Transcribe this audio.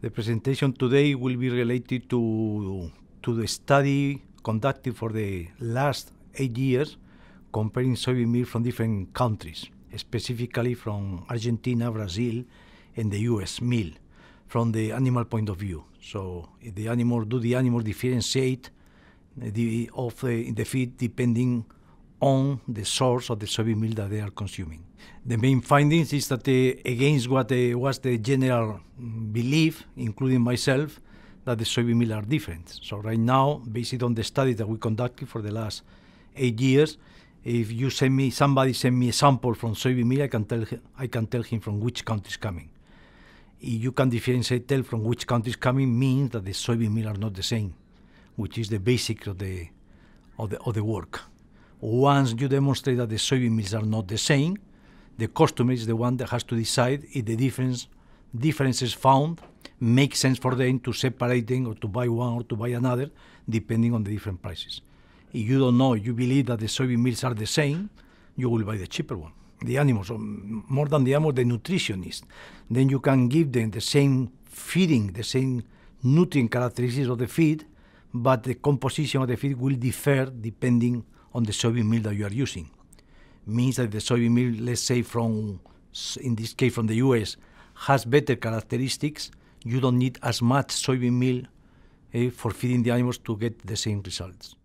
The presentation today will be related to, to the study conducted for the last eight years comparing soybean meal from different countries, specifically from Argentina, Brazil, and the US meal from the animal point of view. So the animal, do the animal differentiate the, of the, the feed depending on the source of the soybean meal that they are consuming. The main findings is that uh, against what uh, was the general mm, belief, including myself, that the soybean meal are different. So right now, based on the study that we conducted for the last eight years, if you send me somebody send me a sample from soybean meal, I can tell I can tell him from which country is coming. If you can differentiate tell from which country is coming means that the soybean meal are not the same, which is the basic of the of the, of the work. Once you demonstrate that the soybean meals are not the same, the customer is the one that has to decide if the difference differences found make sense for them to separate them or to buy one or to buy another, depending on the different prices. If you don't know, you believe that the soybean meals are the same, you will buy the cheaper one. The animals, more than the animal, the nutritionist. Then you can give them the same feeding, the same nutrient characteristics of the feed, but the composition of the feed will differ depending on the soybean meal that you are using. Means that the soybean meal, let's say from, in this case from the US, has better characteristics. You don't need as much soybean meal eh, for feeding the animals to get the same results.